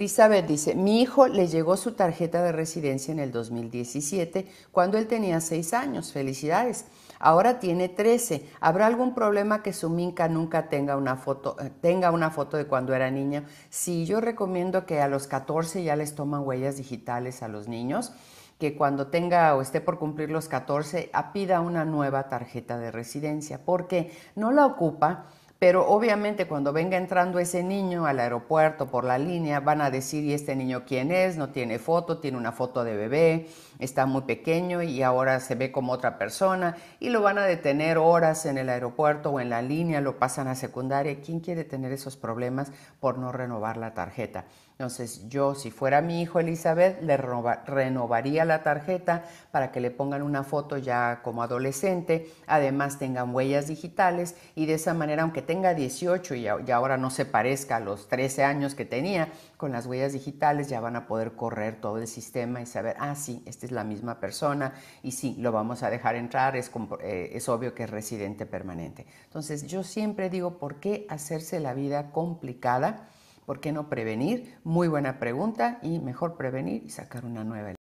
Isabel dice, mi hijo le llegó su tarjeta de residencia en el 2017 cuando él tenía 6 años, felicidades. Ahora tiene 13. ¿Habrá algún problema que su minca nunca tenga una foto, eh, tenga una foto de cuando era niña? Sí, yo recomiendo que a los 14 ya les toman huellas digitales a los niños, que cuando tenga o esté por cumplir los 14 pida una nueva tarjeta de residencia, porque no la ocupa pero obviamente cuando venga entrando ese niño al aeropuerto por la línea, van a decir, ¿y este niño quién es? No tiene foto, tiene una foto de bebé, está muy pequeño y ahora se ve como otra persona y lo van a detener horas en el aeropuerto o en la línea, lo pasan a secundaria. ¿Quién quiere tener esos problemas por no renovar la tarjeta? Entonces yo, si fuera mi hijo Elizabeth, le renovaría la tarjeta para que le pongan una foto ya como adolescente, además tengan huellas digitales y de esa manera, aunque tenga 18 y, ahora no se parezca a los 13 años que tenía, con las huellas digitales ya van a poder correr todo el sistema y saber, ah, sí, esta es la misma persona y sí, lo vamos a dejar entrar, es, eh, es obvio que es residente permanente. Entonces, yo siempre digo, ¿por qué hacerse la vida complicada? ¿Por qué no prevenir? Muy buena pregunta y mejor prevenir y sacar una nueva.